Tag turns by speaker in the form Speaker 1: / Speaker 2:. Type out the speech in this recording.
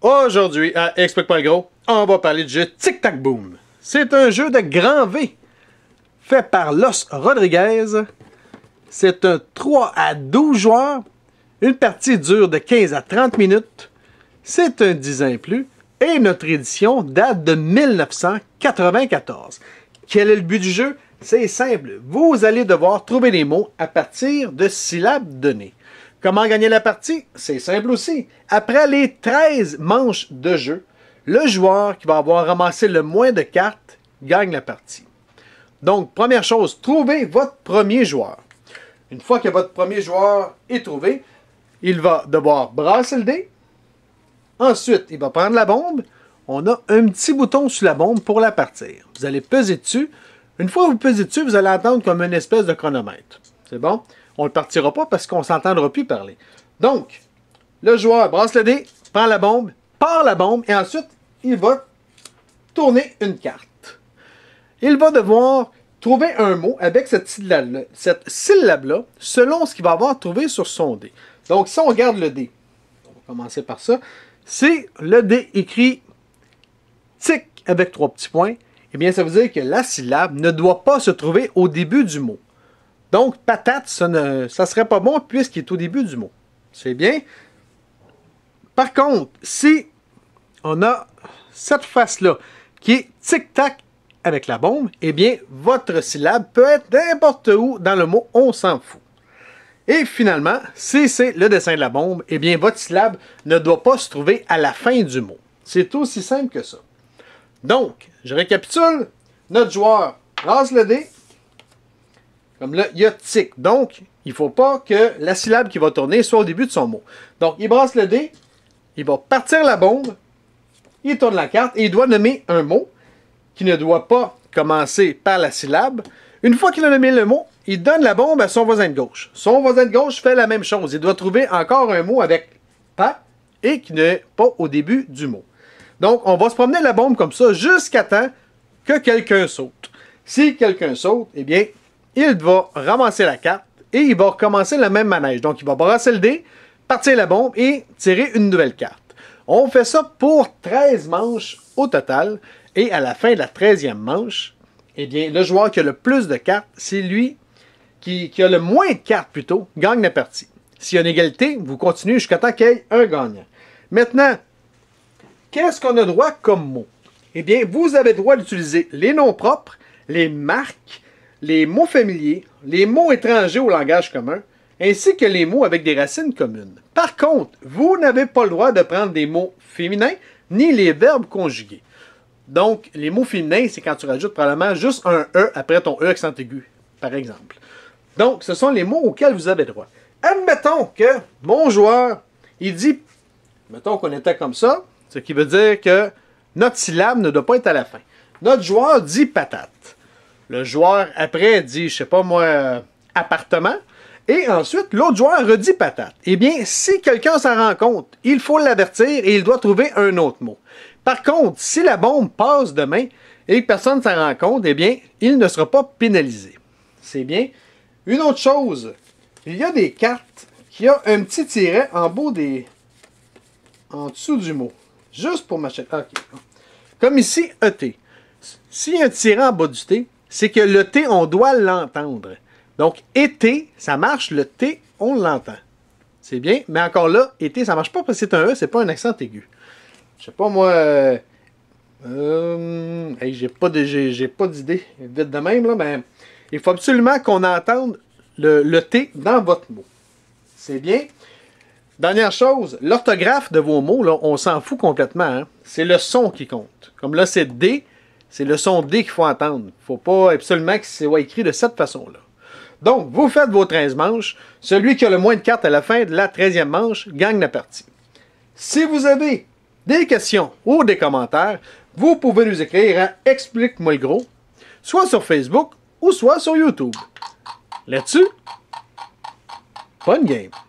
Speaker 1: Aujourd'hui, à Explique pas gros, on va parler du jeu Tic Tac Boom. C'est un jeu de grand V fait par Los Rodriguez. C'est un 3 à 12 joueurs. Une partie dure de 15 à 30 minutes. C'est un 10 ans plus. Et notre édition date de 1994. Quel est le but du jeu? C'est simple. Vous allez devoir trouver les mots à partir de syllabes données. Comment gagner la partie? C'est simple aussi. Après les 13 manches de jeu, le joueur qui va avoir ramassé le moins de cartes gagne la partie. Donc, première chose, trouvez votre premier joueur. Une fois que votre premier joueur est trouvé, il va devoir brasser le dé. Ensuite, il va prendre la bombe. On a un petit bouton sur la bombe pour la partir. Vous allez peser dessus. Une fois que vous pesez dessus, vous allez attendre comme une espèce de chronomètre. C'est bon? on le partira pas parce qu'on s'entendra plus parler. Donc, le joueur brasse le dé, prend la bombe, part la bombe, et ensuite, il va tourner une carte. Il va devoir trouver un mot avec cette syllabe-là, selon ce qu'il va avoir trouvé sur son dé. Donc, si on regarde le dé, on va commencer par ça, c'est le dé écrit tic avec trois petits points, eh bien, ça veut dire que la syllabe ne doit pas se trouver au début du mot. Donc, patate, ça ne serait pas bon puisqu'il est au début du mot. C'est bien. Par contre, si on a cette face-là qui est tic-tac avec la bombe, eh bien, votre syllabe peut être n'importe où dans le mot « on s'en fout ». Et finalement, si c'est le dessin de la bombe, eh bien, votre syllabe ne doit pas se trouver à la fin du mot. C'est aussi simple que ça. Donc, je récapitule. Notre joueur lance le dé, comme là, il y a tic. Donc, il ne faut pas que la syllabe qui va tourner soit au début de son mot. Donc, il brasse le dé, il va partir la bombe, il tourne la carte et il doit nommer un mot qui ne doit pas commencer par la syllabe. Une fois qu'il a nommé le mot, il donne la bombe à son voisin de gauche. Son voisin de gauche fait la même chose. Il doit trouver encore un mot avec pas et qui n'est pas au début du mot. Donc, on va se promener la bombe comme ça jusqu'à temps que quelqu'un saute. Si quelqu'un saute, eh bien, il va ramasser la carte et il va recommencer le même manège. Donc, il va brasser le dé, partir la bombe et tirer une nouvelle carte. On fait ça pour 13 manches au total. Et à la fin de la 13e manche, eh bien, le joueur qui a le plus de cartes, c'est lui qui, a le moins de cartes plutôt, gagne la partie. S'il y a une égalité, vous continuez jusqu'à temps qu'il y ait un gagnant. Maintenant, qu'est-ce qu'on a droit comme mot? Eh bien, vous avez droit d'utiliser les noms propres, les marques, les mots familiers, les mots étrangers au langage commun, ainsi que les mots avec des racines communes. Par contre, vous n'avez pas le droit de prendre des mots féminins ni les verbes conjugués. Donc, les mots féminins, c'est quand tu rajoutes probablement juste un E après ton E accent aigu, par exemple. Donc, ce sont les mots auxquels vous avez droit. Admettons que mon joueur, il dit, mettons qu'on était comme ça, ce qui veut dire que notre syllabe ne doit pas être à la fin. Notre joueur dit patate. Le joueur, après, dit, je sais pas moi, euh, appartement. Et ensuite, l'autre joueur redit patate. Eh bien, si quelqu'un s'en rend compte, il faut l'avertir et il doit trouver un autre mot. Par contre, si la bombe passe demain et que personne ne s'en rend compte, eh bien, il ne sera pas pénalisé. C'est bien. Une autre chose, il y a des cartes qui ont un petit tiret en bas des... en dessous du mot. Juste pour m'acheter. OK. Comme ici, ET. S'il un tiret en bas du T, c'est que le T, on doit l'entendre. Donc, été, e ça marche, le T, on l'entend. C'est bien, mais encore là, été, e ça marche pas parce que c'est un E, c'est pas un accent aigu. Je sais pas, moi. Euh, euh j'ai pas d'idée vite de même, là, mais ben, il faut absolument qu'on entende le, le T dans votre mot. C'est bien. Dernière chose, l'orthographe de vos mots, là, on s'en fout complètement. Hein. C'est le son qui compte. Comme là, c'est D, c'est le son D qu'il faut entendre. faut pas absolument que ce soit écrit de cette façon-là. Donc, vous faites vos 13 manches. Celui qui a le moins de cartes à la fin de la 13e manche gagne la partie. Si vous avez des questions ou des commentaires, vous pouvez nous écrire à Explique-moi le gros, soit sur Facebook ou soit sur YouTube. Là-dessus, bonne game!